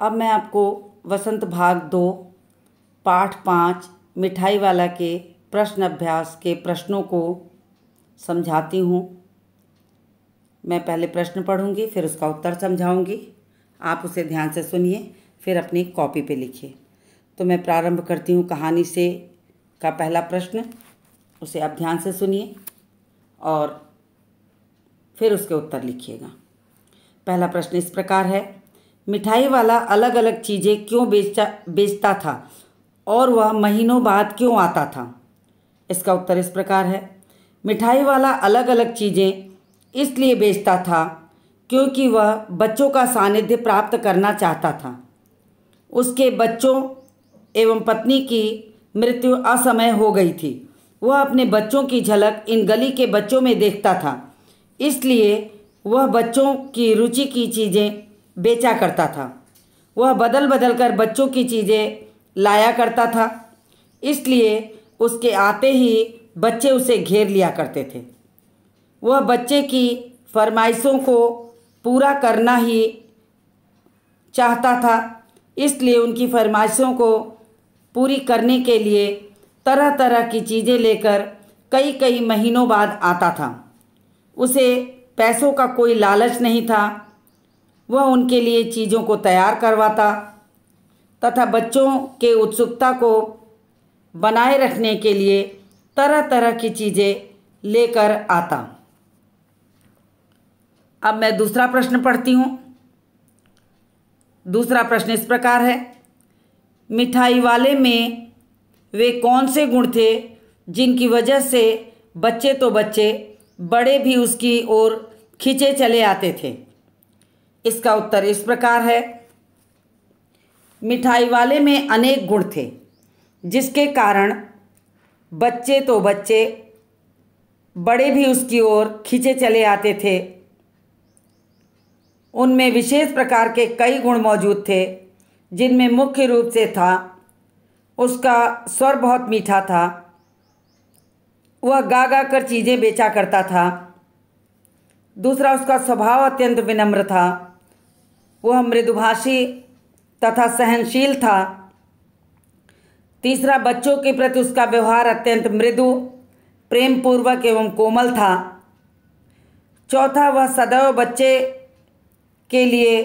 अब मैं आपको वसंत भाग दो पाठ पाँच मिठाई वाला के प्रश्न अभ्यास के प्रश्नों को समझाती हूँ मैं पहले प्रश्न पढ़ूँगी फिर उसका उत्तर समझाऊँगी आप उसे ध्यान से सुनिए फिर अपनी कॉपी पे लिखिए तो मैं प्रारंभ करती हूँ कहानी से का पहला प्रश्न उसे आप ध्यान से सुनिए और फिर उसके उत्तर लिखिएगा पहला प्रश्न इस प्रकार है मिठाई वाला अलग अलग चीज़ें क्यों बेचता बेचता था और वह महीनों बाद क्यों आता था इसका उत्तर इस प्रकार है मिठाई वाला अलग अलग चीज़ें इसलिए बेचता था क्योंकि वह बच्चों का सानिध्य प्राप्त करना चाहता था उसके बच्चों एवं पत्नी की मृत्यु असमय हो गई थी वह अपने बच्चों की झलक इन गली के बच्चों में देखता था इसलिए वह बच्चों की रुचि की चीज़ें बेचा करता था वह बदल बदल कर बच्चों की चीज़ें लाया करता था इसलिए उसके आते ही बच्चे उसे घेर लिया करते थे वह बच्चे की फरमाइशों को पूरा करना ही चाहता था इसलिए उनकी फरमाइशों को पूरी करने के लिए तरह तरह की चीज़ें लेकर कई कई महीनों बाद आता था उसे पैसों का कोई लालच नहीं था वह उनके लिए चीज़ों को तैयार करवाता तथा बच्चों के उत्सुकता को बनाए रखने के लिए तरह तरह की चीज़ें लेकर आता अब मैं दूसरा प्रश्न पढ़ती हूँ दूसरा प्रश्न इस प्रकार है मिठाई वाले में वे कौन से गुण थे जिनकी वजह से बच्चे तो बच्चे बड़े भी उसकी ओर खींचे चले आते थे इसका उत्तर इस प्रकार है मिठाई वाले में अनेक गुण थे जिसके कारण बच्चे तो बच्चे बड़े भी उसकी ओर खींचे चले आते थे उनमें विशेष प्रकार के कई गुण मौजूद थे जिनमें मुख्य रूप से था उसका स्वर बहुत मीठा था वह गा गा कर चीज़ें बेचा करता था दूसरा उसका स्वभाव अत्यंत विनम्र था वह मृदुभाषी तथा सहनशील था तीसरा बच्चों के प्रति उसका व्यवहार अत्यंत मृदु प्रेमपूर्वक एवं कोमल था चौथा वह सदैव बच्चे के लिए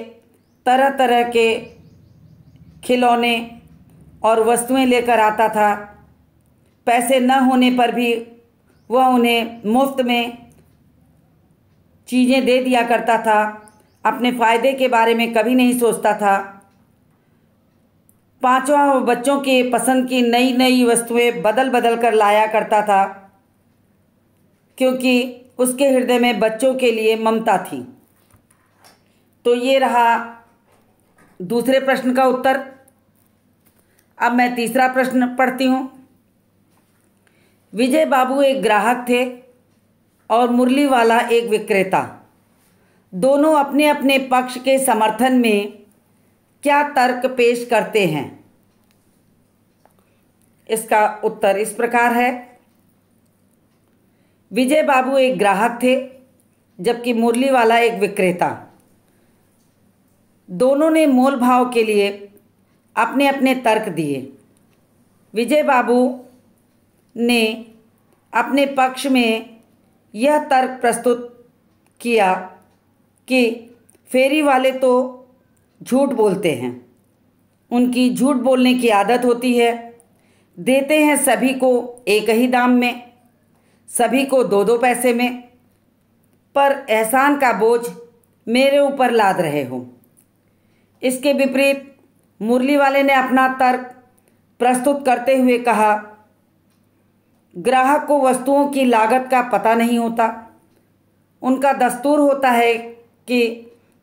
तरह तरह के खिलौने और वस्तुएं लेकर आता था पैसे न होने पर भी वह उन्हें मुफ्त में चीज़ें दे दिया करता था अपने फ़ायदे के बारे में कभी नहीं सोचता था पांचवा वो बच्चों के पसंद की नई नई वस्तुएं बदल बदल कर लाया करता था क्योंकि उसके हृदय में बच्चों के लिए ममता थी तो ये रहा दूसरे प्रश्न का उत्तर अब मैं तीसरा प्रश्न पढ़ती हूँ विजय बाबू एक ग्राहक थे और मुरली वाला एक विक्रेता दोनों अपने अपने पक्ष के समर्थन में क्या तर्क पेश करते हैं इसका उत्तर इस प्रकार है विजय बाबू एक ग्राहक थे जबकि मुरली वाला एक विक्रेता दोनों ने मोल भाव के लिए अपने अपने तर्क दिए विजय बाबू ने अपने पक्ष में यह तर्क प्रस्तुत किया कि फेरी वाले तो झूठ बोलते हैं उनकी झूठ बोलने की आदत होती है देते हैं सभी को एक ही दाम में सभी को दो दो पैसे में पर एहसान का बोझ मेरे ऊपर लाद रहे हो इसके विपरीत मुरली वाले ने अपना तर्क प्रस्तुत करते हुए कहा ग्राहक को वस्तुओं की लागत का पता नहीं होता उनका दस्तूर होता है कि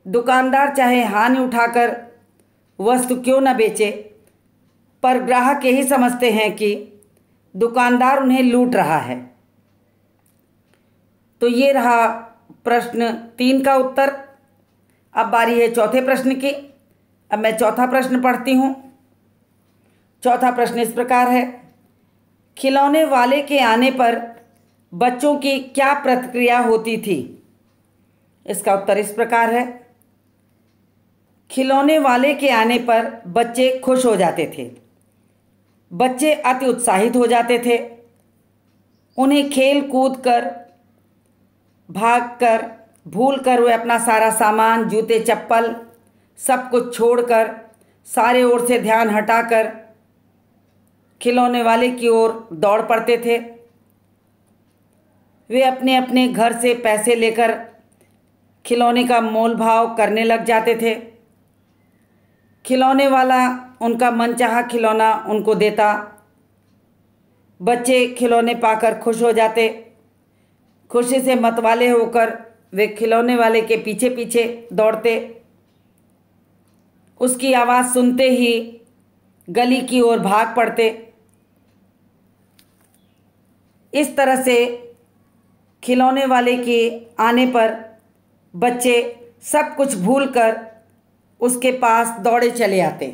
दुकानदार चाहे हानि उठाकर वस्तु क्यों न बेचे पर ग्राहक यही समझते हैं कि दुकानदार उन्हें लूट रहा है तो ये रहा प्रश्न तीन का उत्तर अब बारी है चौथे प्रश्न की अब मैं चौथा प्रश्न पढ़ती हूँ चौथा प्रश्न इस प्रकार है खिलौने वाले के आने पर बच्चों की क्या प्रतिक्रिया होती थी इसका उत्तर इस प्रकार है खिलौने वाले के आने पर बच्चे खुश हो जाते थे बच्चे अति उत्साहित हो जाते थे उन्हें खेल कूद कर भाग कर भूल कर वे अपना सारा सामान जूते चप्पल सब कुछ छोड़कर सारे ओर से ध्यान हटाकर खिलौने वाले की ओर दौड़ पड़ते थे वे अपने अपने घर से पैसे लेकर खिलौने का मोल भाव करने लग जाते थे खिलौने वाला उनका मनचाहा खिलौना उनको देता बच्चे खिलौने पाकर खुश हो जाते खुशी से मतवाले होकर वे खिलौने वाले के पीछे पीछे दौड़ते उसकी आवाज़ सुनते ही गली की ओर भाग पड़ते इस तरह से खिलौने वाले के आने पर बच्चे सब कुछ भूलकर उसके पास दौड़े चले आते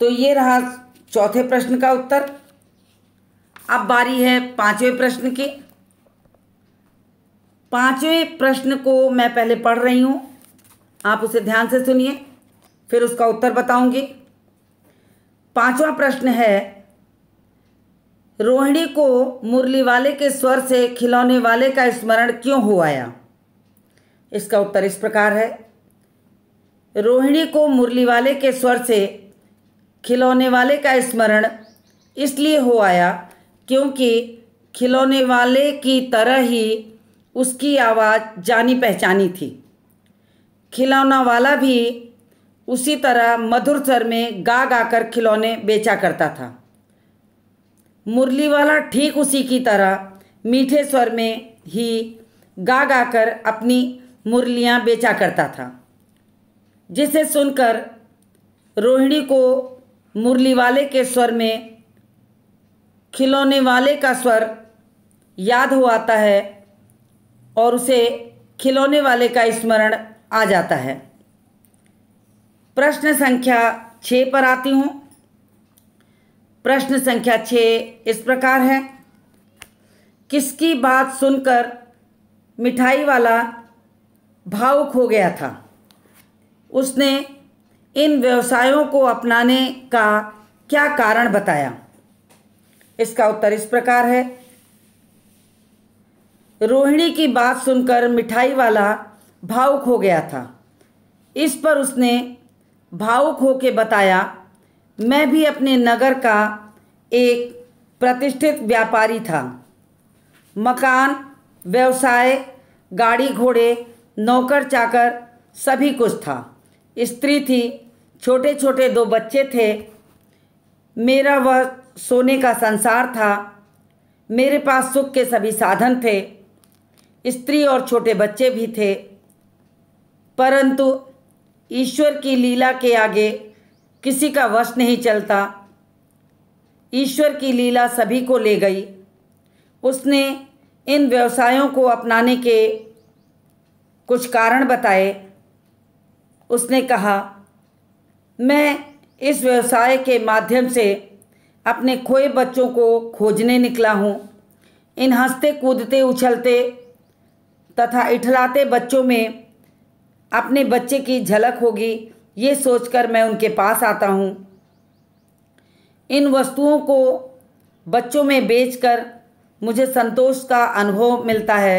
तो ये रहा चौथे प्रश्न का उत्तर अब बारी है पांचवें प्रश्न की पांचवें प्रश्न को मैं पहले पढ़ रही हूँ आप उसे ध्यान से सुनिए फिर उसका उत्तर बताऊंगी पांचवा प्रश्न है रोहिणी को मुरली वाले के स्वर से खिलौने वाले का स्मरण क्यों हो आया इसका उत्तर इस प्रकार है रोहिणी को मुरली वाले के स्वर से खिलौने वाले का स्मरण इसलिए हो आया क्योंकि खिलौने वाले की तरह ही उसकी आवाज़ जानी पहचानी थी खिलौना वाला भी उसी तरह मधुर स्वर में गा गा कर खिलौने बेचा करता था मुरली वाला ठीक उसी की तरह मीठे स्वर में ही गा गा कर अपनी मुरलियाँ बेचा करता था जिसे सुनकर रोहिणी को मुरली वाले के स्वर में खिलौने वाले का स्वर याद हो आता है और उसे खिलौने वाले का स्मरण आ जाता है प्रश्न संख्या छः पर आती हूँ प्रश्न संख्या छः इस प्रकार है किसकी बात सुनकर मिठाई वाला भावुक हो गया था उसने इन व्यवसायों को अपनाने का क्या कारण बताया इसका उत्तर इस प्रकार है रोहिणी की बात सुनकर मिठाई वाला भावुक हो गया था इस पर उसने भावुक होके बताया मैं भी अपने नगर का एक प्रतिष्ठित व्यापारी था मकान व्यवसाय गाड़ी घोड़े नौकर चाकर सभी कुछ था स्त्री थी छोटे छोटे दो बच्चे थे मेरा वह सोने का संसार था मेरे पास सुख के सभी साधन थे स्त्री और छोटे बच्चे भी थे परंतु ईश्वर की लीला के आगे किसी का वश नहीं चलता ईश्वर की लीला सभी को ले गई उसने इन व्यवसायों को अपनाने के कुछ कारण बताए उसने कहा मैं इस व्यवसाय के माध्यम से अपने खोए बच्चों को खोजने निकला हूँ इन हंसते कूदते उछलते तथा इठलाते बच्चों में अपने बच्चे की झलक होगी ये सोचकर मैं उनके पास आता हूँ इन वस्तुओं को बच्चों में बेचकर मुझे संतोष का अनुभव मिलता है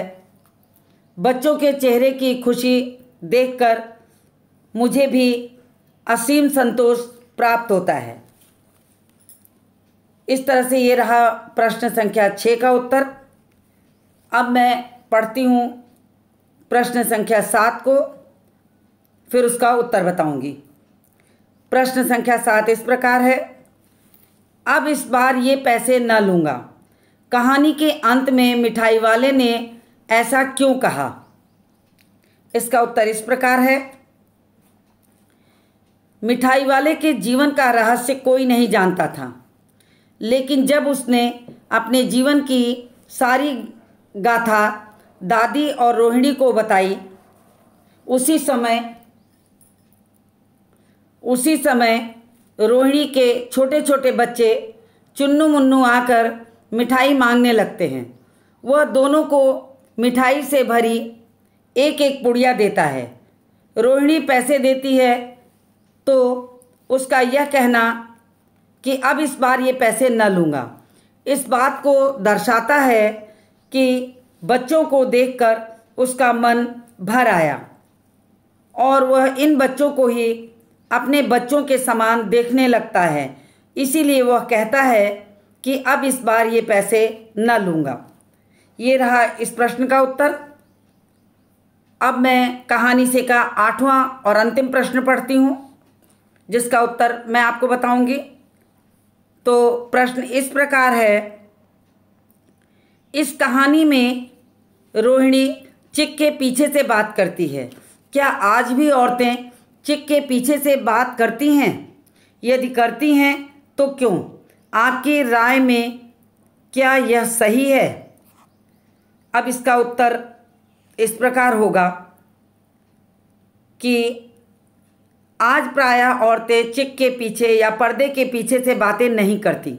बच्चों के चेहरे की खुशी देखकर मुझे भी असीम संतोष प्राप्त होता है इस तरह से ये रहा प्रश्न संख्या छः का उत्तर अब मैं पढ़ती हूँ प्रश्न संख्या सात को फिर उसका उत्तर बताऊंगी प्रश्न संख्या सात इस प्रकार है अब इस बार ये पैसे न लूँगा कहानी के अंत में मिठाई वाले ने ऐसा क्यों कहा इसका उत्तर इस प्रकार है मिठाई वाले के जीवन का रहस्य कोई नहीं जानता था लेकिन जब उसने अपने जीवन की सारी गाथा दादी और रोहिणी को बताई उसी समय उसी समय रोहिणी के छोटे छोटे बच्चे चुन्नू मुन्नू आकर मिठाई मांगने लगते हैं वह दोनों को मिठाई से भरी एक एक पुड़िया देता है रोहिणी पैसे देती है तो उसका यह कहना कि अब इस बार ये पैसे न लूँगा इस बात को दर्शाता है कि बच्चों को देखकर उसका मन भर आया और वह इन बच्चों को ही अपने बच्चों के समान देखने लगता है इसीलिए वह कहता है कि अब इस बार ये पैसे न लूँगा ये रहा इस प्रश्न का उत्तर अब मैं कहानी से का आठवां और अंतिम प्रश्न पढ़ती हूँ जिसका उत्तर मैं आपको बताऊंगी तो प्रश्न इस प्रकार है इस कहानी में रोहिणी चिक के पीछे से बात करती है क्या आज भी औरतें चिक के पीछे से बात करती हैं यदि करती हैं तो क्यों आपकी राय में क्या यह सही है अब इसका उत्तर इस प्रकार होगा कि आज प्रायः औरतें चिक के पीछे या पर्दे के पीछे से बातें नहीं करती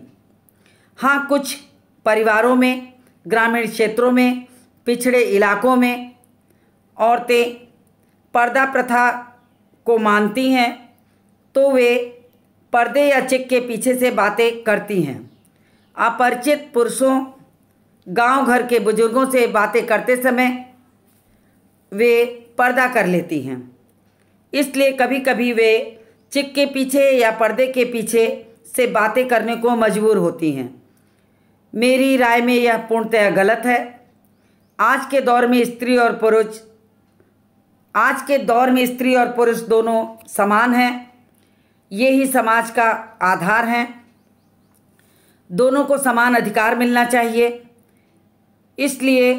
हाँ कुछ परिवारों में ग्रामीण क्षेत्रों में पिछड़े इलाकों में औरतें पर्दा प्रथा को मानती हैं तो वे पर्दे या चिक के पीछे से बातें करती हैं अपरिचित पुरुषों गांव घर के बुजुर्गों से बातें करते समय वे पर्दा कर लेती हैं इसलिए कभी कभी वे चिक के पीछे या पर्दे के पीछे से बातें करने को मजबूर होती हैं मेरी राय में यह पूर्णतः गलत है आज के दौर में स्त्री और पुरुष आज के दौर में स्त्री और पुरुष दोनों समान हैं ये ही समाज का आधार हैं दोनों को समान अधिकार मिलना चाहिए इसलिए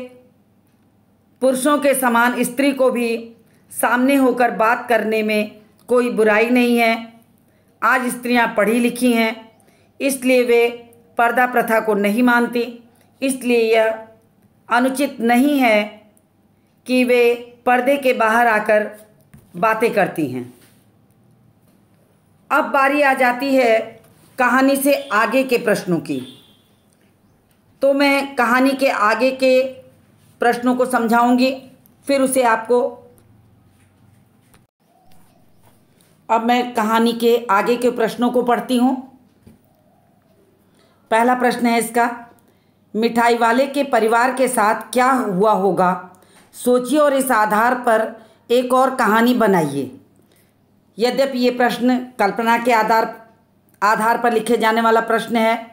पुरुषों के समान स्त्री को भी सामने होकर बात करने में कोई बुराई नहीं है आज स्त्रियां पढ़ी लिखी हैं इसलिए वे पर्दा प्रथा को नहीं मानती इसलिए यह अनुचित नहीं है कि वे पर्दे के बाहर आकर बातें करती हैं अब बारी आ जाती है कहानी से आगे के प्रश्नों की तो मैं कहानी के आगे के प्रश्नों को समझाऊंगी फिर उसे आपको अब मैं कहानी के आगे के प्रश्नों को पढ़ती हूँ पहला प्रश्न है इसका मिठाई वाले के परिवार के साथ क्या हुआ होगा सोचिए और इस आधार पर एक और कहानी बनाइए यद्यपि ये प्रश्न कल्पना के आधार आधार पर लिखे जाने वाला प्रश्न है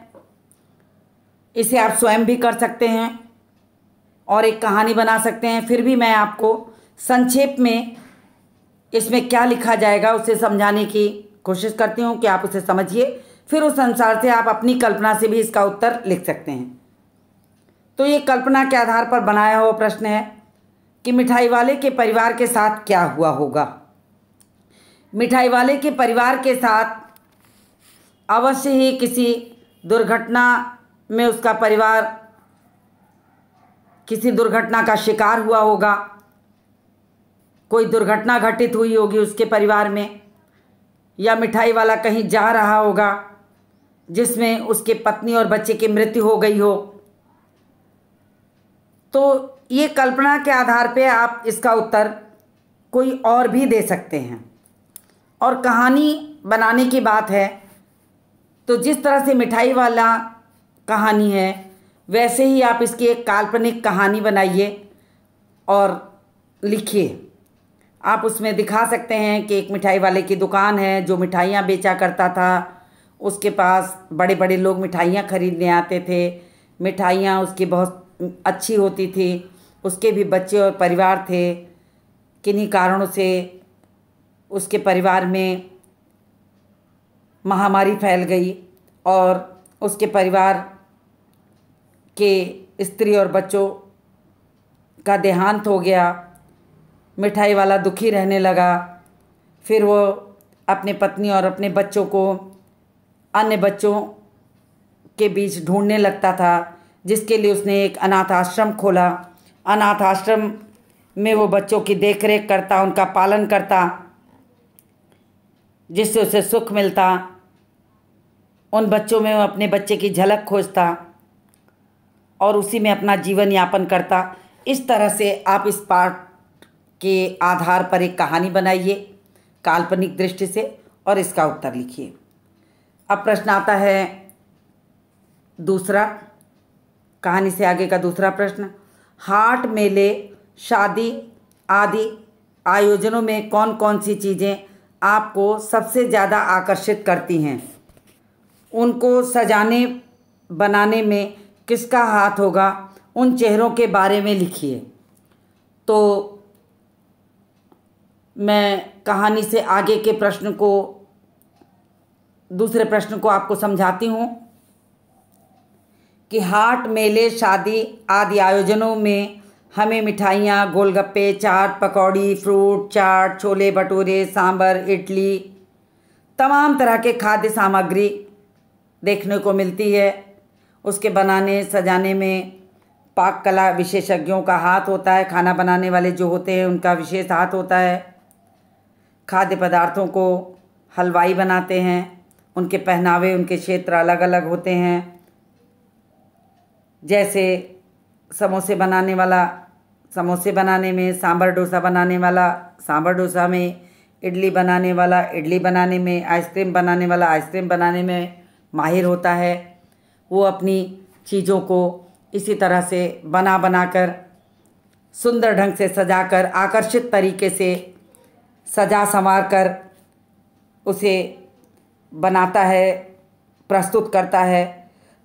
इसे आप स्वयं भी कर सकते हैं और एक कहानी बना सकते हैं फिर भी मैं आपको संक्षेप में इसमें क्या लिखा जाएगा उसे समझाने की कोशिश करती हूँ कि आप उसे समझिए फिर उस अनुसार से आप अपनी कल्पना से भी इसका उत्तर लिख सकते हैं तो ये कल्पना के आधार पर बनाया हुआ प्रश्न है कि मिठाई वाले के परिवार के साथ क्या हुआ होगा मिठाई वाले के परिवार के साथ अवश्य ही किसी दुर्घटना में उसका परिवार किसी दुर्घटना का शिकार हुआ होगा कोई दुर्घटना घटित हुई होगी उसके परिवार में या मिठाई वाला कहीं जा रहा होगा जिसमें उसके पत्नी और बच्चे की मृत्यु हो गई हो तो ये कल्पना के आधार पे आप इसका उत्तर कोई और भी दे सकते हैं और कहानी बनाने की बात है तो जिस तरह से मिठाई वाला कहानी है वैसे ही आप इसकी एक काल्पनिक कहानी बनाइए और लिखिए आप उसमें दिखा सकते हैं कि एक मिठाई वाले की दुकान है जो मिठाइयाँ बेचा करता था उसके पास बड़े बड़े लोग मिठाइयाँ खरीदने आते थे मिठाइयाँ उसकी बहुत अच्छी होती थी उसके भी बच्चे और परिवार थे किन्हीं कारणों से उसके परिवार में महामारी फैल गई और उसके परिवार के स्त्री और बच्चों का देहांत हो गया मिठाई वाला दुखी रहने लगा फिर वो अपने पत्नी और अपने बच्चों को अन्य बच्चों के बीच ढूंढने लगता था जिसके लिए उसने एक अनाथ आश्रम खोला अनाथ आश्रम में वो बच्चों की देखरेख करता उनका पालन करता जिससे उसे सुख मिलता उन बच्चों में वो अपने बच्चे की झलक खोजता और उसी में अपना जीवन यापन करता इस तरह से आप इस पाठ के आधार पर एक कहानी बनाइए काल्पनिक दृष्टि से और इसका उत्तर लिखिए अब प्रश्न आता है दूसरा कहानी से आगे का दूसरा प्रश्न हाट मेले शादी आदि आयोजनों में कौन कौन सी चीज़ें आपको सबसे ज़्यादा आकर्षित करती हैं उनको सजाने बनाने में किसका हाथ होगा उन चेहरों के बारे में लिखिए तो मैं कहानी से आगे के प्रश्न को दूसरे प्रश्न को आपको समझाती हूँ कि हाट मेले शादी आदि आयोजनों में हमें मिठाइयाँ गोलगप्पे चाट पकौड़ी फ्रूट चाट छोले भटूरे सांभर इडली तमाम तरह के खाद्य सामग्री देखने को मिलती है उसके बनाने सजाने में पाक कला विशेषज्ञों का हाथ होता है खाना बनाने वाले जो होते हैं उनका विशेष हाथ होता है खाद्य पदार्थों को हलवाई बनाते हैं उनके पहनावे उनके क्षेत्र अलग अलग होते हैं जैसे समोसे बनाने वाला समोसे बनाने में सांभर डोसा बनाने वाला सांभर डोसा में इडली बनाने वाला इडली बनाने में आइसक्रीम बनाने वाला आइसक्रीम बनाने में माहिर होता है वो अपनी चीज़ों को इसी तरह से बना बना कर सुंदर ढंग से सजा कर आकर्षित तरीके से सजा संवार कर उसे बनाता है प्रस्तुत करता है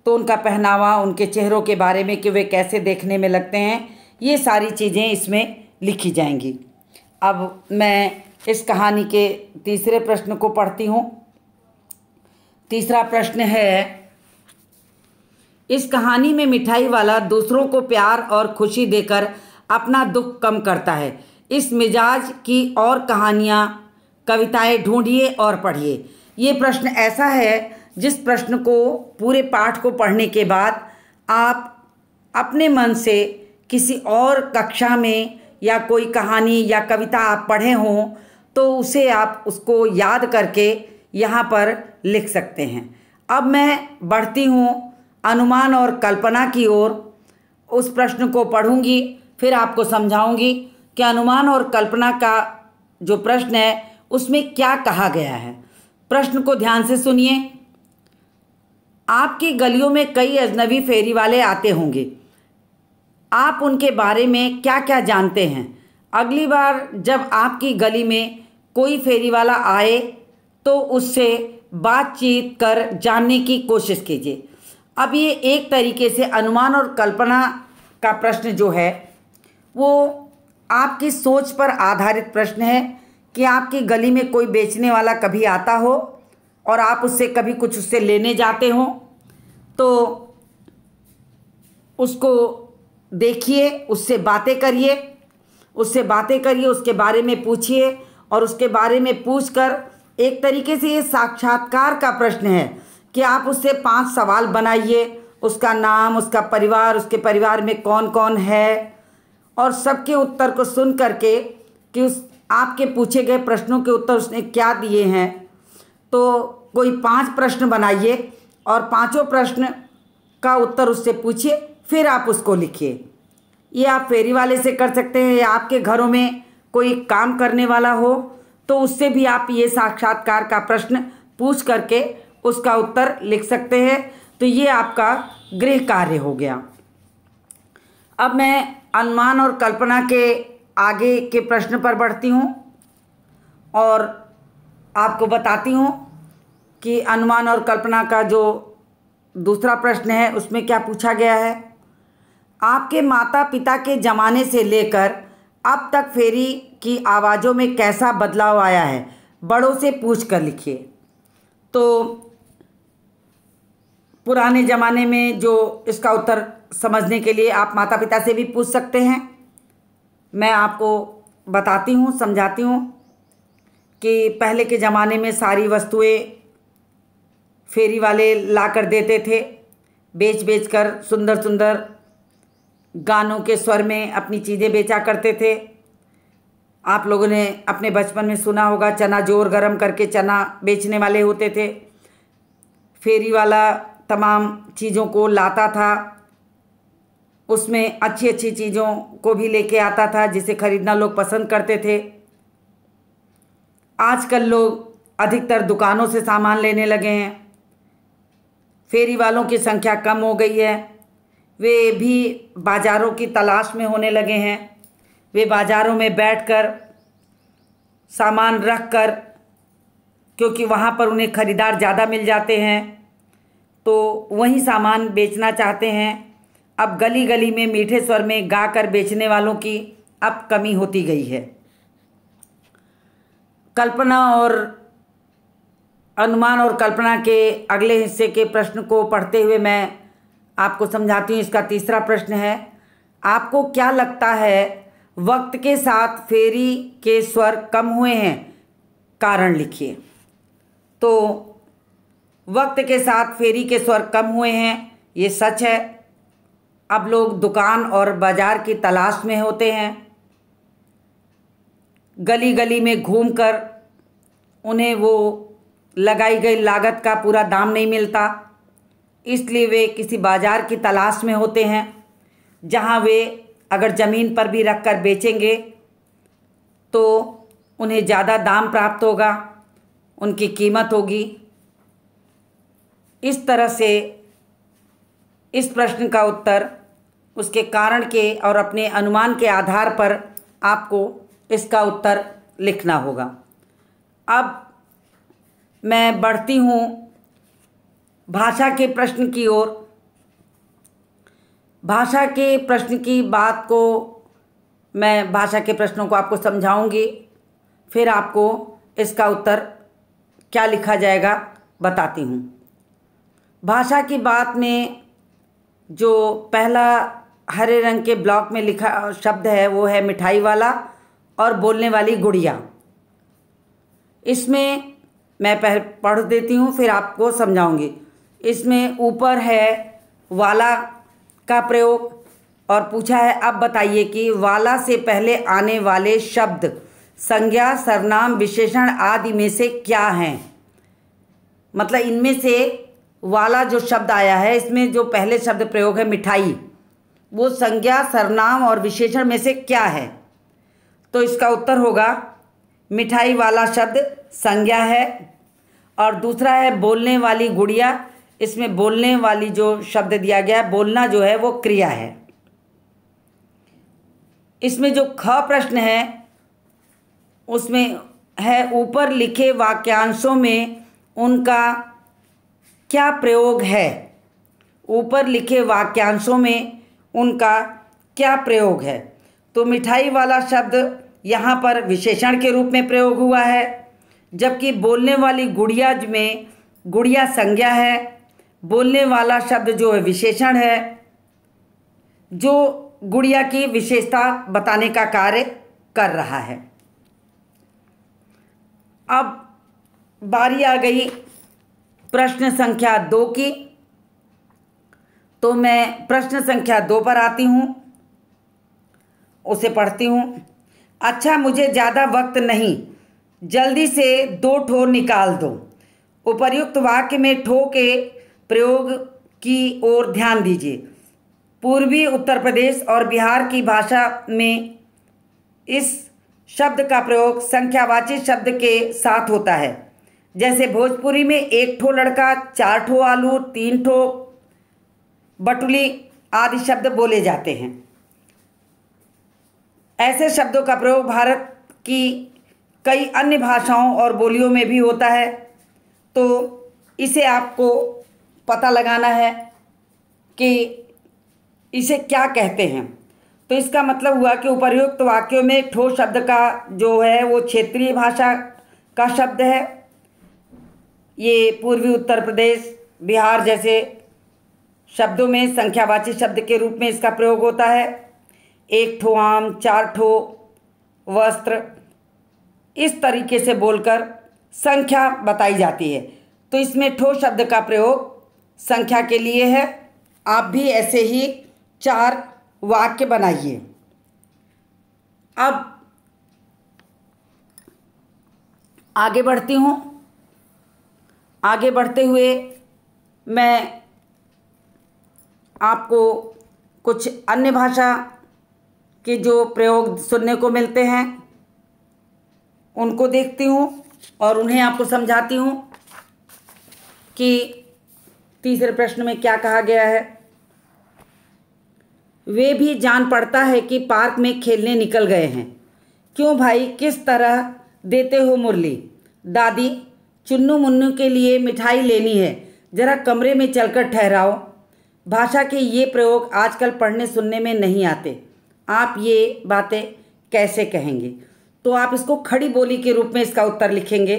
तो उनका पहनावा उनके चेहरों के बारे में कि वे कैसे देखने में लगते हैं ये सारी चीज़ें इसमें लिखी जाएंगी अब मैं इस कहानी के तीसरे प्रश्न को पढ़ती हूँ तीसरा प्रश्न है इस कहानी में मिठाई वाला दूसरों को प्यार और खुशी देकर अपना दुख कम करता है इस मिजाज की और कहानियाँ कविताएं ढूंढिए और पढ़िए ये प्रश्न ऐसा है जिस प्रश्न को पूरे पाठ को पढ़ने के बाद आप अपने मन से किसी और कक्षा में या कोई कहानी या कविता आप पढ़े हों तो उसे आप उसको याद करके यहाँ पर लिख सकते हैं अब मैं बढ़ती हूँ अनुमान और कल्पना की ओर उस प्रश्न को पढ़ूंगी फिर आपको समझाऊंगी कि अनुमान और कल्पना का जो प्रश्न है उसमें क्या कहा गया है प्रश्न को ध्यान से सुनिए आपकी गलियों में कई अजनबी फेरी वाले आते होंगे आप उनके बारे में क्या क्या जानते हैं अगली बार जब आपकी गली में कोई फेरी वाला आए तो उससे बातचीत कर जानने की कोशिश कीजिए अब ये एक तरीके से अनुमान और कल्पना का प्रश्न जो है वो आपकी सोच पर आधारित प्रश्न है कि आपकी गली में कोई बेचने वाला कभी आता हो और आप उससे कभी कुछ उससे लेने जाते हो तो उसको देखिए उससे बातें करिए उससे बातें करिए उसके बारे में पूछिए और उसके बारे में पूछकर एक तरीके से ये साक्षात्कार का प्रश्न है कि आप उससे पांच सवाल बनाइए उसका नाम उसका परिवार उसके परिवार में कौन कौन है और सबके उत्तर को सुन करके कि उस आपके पूछे गए प्रश्नों के उत्तर उसने क्या दिए हैं तो कोई पांच प्रश्न बनाइए और पांचों प्रश्न का उत्तर उससे पूछिए फिर आप उसको लिखिए ये आप फेरी वाले से कर सकते हैं या आपके घरों में कोई काम करने वाला हो तो उससे भी आप ये साक्षात्कार का प्रश्न पूछ करके उसका उत्तर लिख सकते हैं तो ये आपका गृह कार्य हो गया अब मैं अनुमान और कल्पना के आगे के प्रश्न पर बढ़ती हूँ और आपको बताती हूँ कि अनुमान और कल्पना का जो दूसरा प्रश्न है उसमें क्या पूछा गया है आपके माता पिता के ज़माने से लेकर अब तक फेरी की आवाज़ों में कैसा बदलाव आया है बड़ों से पूछ कर लिखिए तो पुराने ज़माने में जो इसका उत्तर समझने के लिए आप माता पिता से भी पूछ सकते हैं मैं आपको बताती हूँ समझाती हूँ कि पहले के ज़माने में सारी वस्तुएं फेरी वाले ला कर देते थे बेच बेच कर सुंदर सुंदर गानों के स्वर में अपनी चीज़ें बेचा करते थे आप लोगों ने अपने बचपन में सुना होगा चना जोर गरम करके चना बेचने वाले होते थे फेरी वाला तमाम चीज़ों को लाता था उसमें अच्छी अच्छी चीज़ों को भी लेके आता था जिसे ख़रीदना लोग पसंद करते थे आजकल लोग अधिकतर दुकानों से सामान लेने लगे हैं फेरी वालों की संख्या कम हो गई है वे भी बाज़ारों की तलाश में होने लगे हैं वे बाज़ारों में बैठकर सामान रख कर क्योंकि वहाँ पर उन्हें ख़रीदार ज़्यादा मिल जाते हैं तो वही सामान बेचना चाहते हैं अब गली गली में मीठे स्वर में गा कर बेचने वालों की अब कमी होती गई है कल्पना और अनुमान और कल्पना के अगले हिस्से के प्रश्न को पढ़ते हुए मैं आपको समझाती हूँ इसका तीसरा प्रश्न है आपको क्या लगता है वक्त के साथ फेरी के स्वर कम हुए हैं कारण लिखिए तो वक्त के साथ फेरी के स्वर कम हुए हैं ये सच है अब लोग दुकान और बाज़ार की तलाश में होते हैं गली गली में घूमकर उन्हें वो लगाई गई लागत का पूरा दाम नहीं मिलता इसलिए वे किसी बाज़ार की तलाश में होते हैं जहाँ वे अगर ज़मीन पर भी रख कर बेचेंगे तो उन्हें ज़्यादा दाम प्राप्त होगा उनकी कीमत होगी इस तरह से इस प्रश्न का उत्तर उसके कारण के और अपने अनुमान के आधार पर आपको इसका उत्तर लिखना होगा अब मैं बढ़ती हूँ भाषा के प्रश्न की ओर भाषा के प्रश्न की बात को मैं भाषा के प्रश्नों को आपको समझाऊंगी फिर आपको इसका उत्तर क्या लिखा जाएगा बताती हूँ भाषा की बात में जो पहला हरे रंग के ब्लॉक में लिखा शब्द है वो है मिठाई वाला और बोलने वाली गुड़िया इसमें मैं पह पढ़ देती हूँ फिर आपको समझाऊँगी इसमें ऊपर है वाला का प्रयोग और पूछा है अब बताइए कि वाला से पहले आने वाले शब्द संज्ञा सर्वनाम विशेषण आदि में से क्या हैं मतलब इनमें से वाला जो शब्द आया है इसमें जो पहले शब्द प्रयोग है मिठाई वो संज्ञा सरनाम और विशेषण में से क्या है तो इसका उत्तर होगा मिठाई वाला शब्द संज्ञा है और दूसरा है बोलने वाली गुड़िया इसमें बोलने वाली जो शब्द दिया गया है बोलना जो है वो क्रिया है इसमें जो ख प्रश्न है उसमें है ऊपर लिखे वाक्यांशों में उनका क्या प्रयोग है ऊपर लिखे वाक्यांशों में उनका क्या प्रयोग है तो मिठाई वाला शब्द यहाँ पर विशेषण के रूप में प्रयोग हुआ है जबकि बोलने वाली गुड़िया में गुड़िया संज्ञा है बोलने वाला शब्द जो है विशेषण है जो गुड़िया की विशेषता बताने का कार्य कर रहा है अब बारी आ गई प्रश्न संख्या दो की तो मैं प्रश्न संख्या दो पर आती हूँ उसे पढ़ती हूँ अच्छा मुझे ज़्यादा वक्त नहीं जल्दी से दो ठो निकाल दो उपर्युक्त वाक्य में ठो के प्रयोग की ओर ध्यान दीजिए पूर्वी उत्तर प्रदेश और बिहार की भाषा में इस शब्द का प्रयोग संख्यावाची शब्द के साथ होता है जैसे भोजपुरी में एक ठो लड़का चार ठो आलू तीन ठो बटुली आदि शब्द बोले जाते हैं ऐसे शब्दों का प्रयोग भारत की कई अन्य भाषाओं और बोलियों में भी होता है तो इसे आपको पता लगाना है कि इसे क्या कहते हैं तो इसका मतलब हुआ कि उपर्युक्त वाक्यों में ठो शब्द का जो है वो क्षेत्रीय भाषा का शब्द है ये पूर्वी उत्तर प्रदेश बिहार जैसे शब्दों में संख्यावाची शब्द के रूप में इसका प्रयोग होता है एक ठो आम चार ठो वस्त्र इस तरीके से बोलकर संख्या बताई जाती है तो इसमें ठो शब्द का प्रयोग संख्या के लिए है आप भी ऐसे ही चार वाक्य बनाइए अब आगे बढ़ती हूँ आगे बढ़ते हुए मैं आपको कुछ अन्य भाषा के जो प्रयोग सुनने को मिलते हैं उनको देखती हूँ और उन्हें आपको समझाती हूँ कि तीसरे प्रश्न में क्या कहा गया है वे भी जान पड़ता है कि पार्क में खेलने निकल गए हैं क्यों भाई किस तरह देते हो मुरली दादी चुन्नू मुन्नू के लिए मिठाई लेनी है जरा कमरे में चलकर ठहराओ भाषा के ये प्रयोग आजकल पढ़ने सुनने में नहीं आते आप ये बातें कैसे कहेंगे तो आप इसको खड़ी बोली के रूप में इसका उत्तर लिखेंगे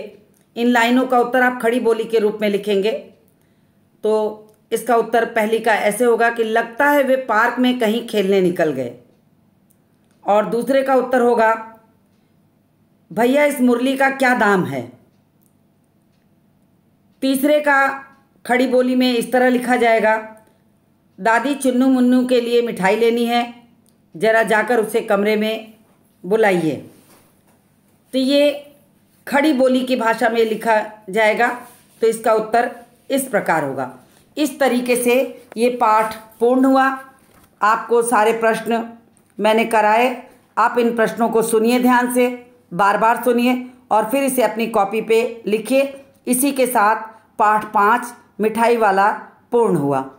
इन लाइनों का उत्तर आप खड़ी बोली के रूप में लिखेंगे तो इसका उत्तर पहली का ऐसे होगा कि लगता है वे पार्क में कहीं खेलने निकल गए और दूसरे का उत्तर होगा भैया इस मुरली का क्या दाम है तीसरे का खड़ी बोली में इस तरह लिखा जाएगा दादी चुन्नू मुन्नू के लिए मिठाई लेनी है ज़रा जाकर उसे कमरे में बुलाइए तो ये खड़ी बोली की भाषा में लिखा जाएगा तो इसका उत्तर इस प्रकार होगा इस तरीके से ये पाठ पूर्ण हुआ आपको सारे प्रश्न मैंने कराए आप इन प्रश्नों को सुनिए ध्यान से बार बार सुनिए और फिर इसे अपनी कॉपी पे लिखिए इसी के साथ पाठ पाँच मिठाई वाला पूर्ण हुआ